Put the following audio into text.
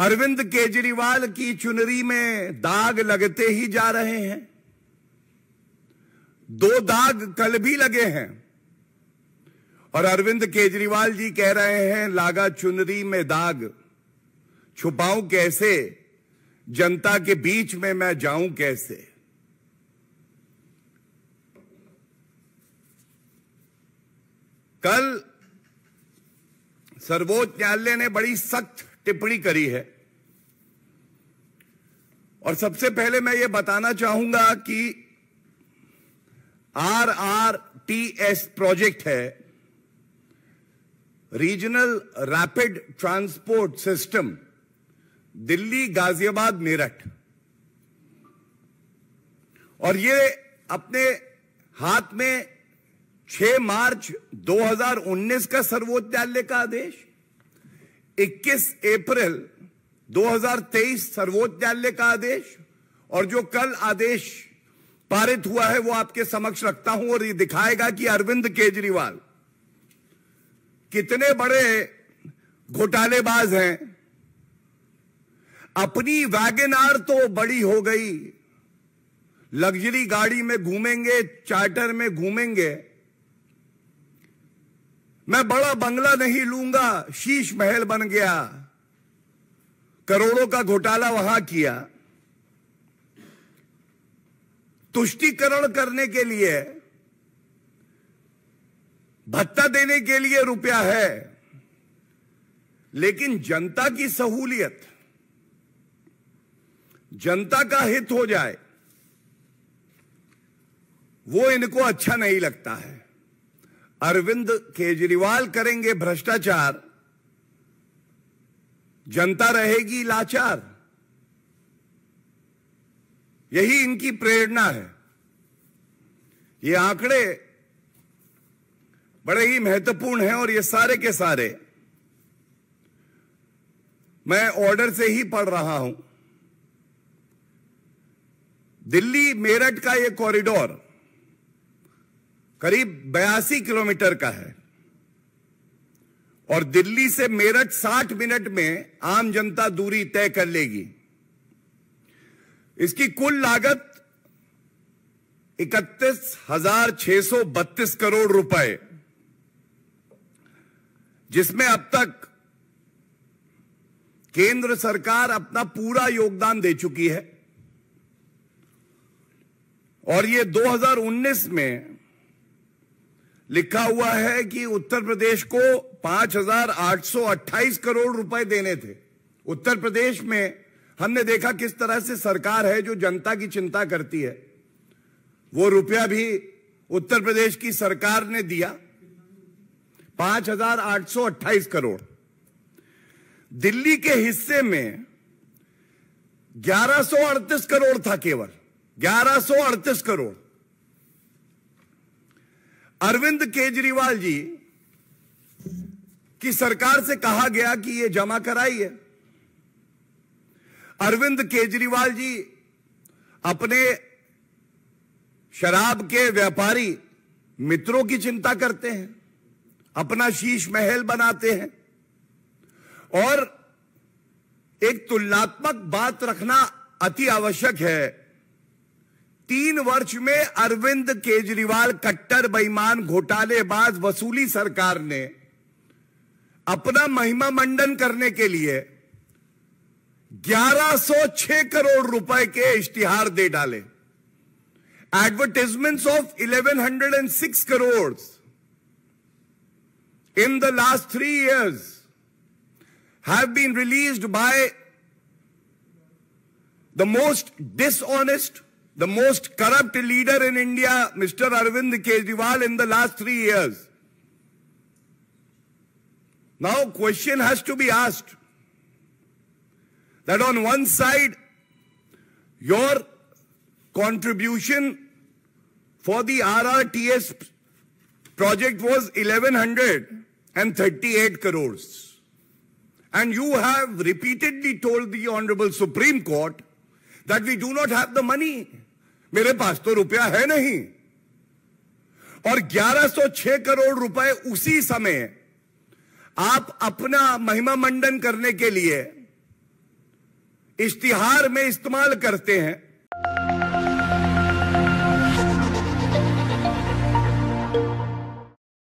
अरविंद केजरीवाल की चुनरी में दाग लगते ही जा रहे हैं दो दाग कल भी लगे हैं और अरविंद केजरीवाल जी कह रहे हैं लागा चुनरी में दाग छुपाऊं कैसे जनता के बीच में मैं जाऊं कैसे कल सर्वोच्च न्यायालय ने बड़ी सख्त टिप्पणी करी है और सबसे पहले मैं ये बताना चाहूंगा कि R R T S project है regional rapid transport system Delhi Ghaziabad Meerut और ये अपने हाथ में 6 मार्च 2019 का सर्वोच्च न्यायालय का आदेश 21 अप्रैल 2023 सर्वोच्च न्यायालय का आदेश और जो कल आदेश पारित हुआ है वो आपके समक्ष रखता हूं और ये दिखाएगा कि अरविंद केजरीवाल कितने बड़े घोटालेबाज हैं अपनी वैगनार तो बड़ी हो गई लग्जरी गाड़ी में घूमेंगे चार्टर में घूमेंगे मैं बड़ा बंगला नहीं लूंगा शीश महल बन गया करोड़ों का घोटाला वहां किया तुष्टिकरण करने के लिए भत्ता देने के लिए रुपया है लेकिन जनता की सहूलियत जनता का हित हो जाए वो इनको अच्छा नहीं लगता है अरविंद केजरीवाल करेंगे भ्रष्टाचार जनता रहेगी लाचार यही इनकी प्रेरणा है ये आंकड़े बड़े ही महत्वपूर्ण हैं और ये सारे के सारे मैं ऑर्डर से ही पढ़ रहा हूं दिल्ली मेरठ का ये कॉरिडोर करीब बयासी किलोमीटर का है और दिल्ली से मेरठ साठ मिनट में आम जनता दूरी तय कर लेगी इसकी कुल लागत इकतीस हजार छह सौ बत्तीस करोड़ रुपए जिसमें अब तक केंद्र सरकार अपना पूरा योगदान दे चुकी है और ये 2019 में लिखा हुआ है कि उत्तर प्रदेश को 5,828 करोड़ रुपए देने थे उत्तर प्रदेश में हमने देखा किस तरह से सरकार है जो जनता की चिंता करती है वो रुपया भी उत्तर प्रदेश की सरकार ने दिया 5,828 करोड़ दिल्ली के हिस्से में 1138 करोड़ था केवल 1138 करोड़ अरविंद केजरीवाल जी की सरकार से कहा गया कि ये जमा कराइए अरविंद केजरीवाल जी अपने शराब के व्यापारी मित्रों की चिंता करते हैं अपना शीश महल बनाते हैं और एक तुलनात्मक बात रखना अति आवश्यक है तीन वर्ष में अरविंद केजरीवाल कट्टर बेईमान घोटालेबाज वसूली सरकार ने अपना महिमा मंडन करने के लिए 1106 करोड़ रुपए के इश्तिहार दे डाले advertisements of 1106 crore in the last three years have been released by the most dishonest The most corrupt leader in India, Mr. Arvind Kejriwal, in the last three years. Now question has to be asked that on one side, your contribution for the RRTS project was 1138 crores. And you have repeatedly told the Honorable Supreme Court that we do not have the money. मेरे पास तो रुपया है नहीं और 1106 करोड़ रुपए उसी समय आप अपना महिमा मंडन करने के लिए इश्तिहार में इस्तेमाल करते हैं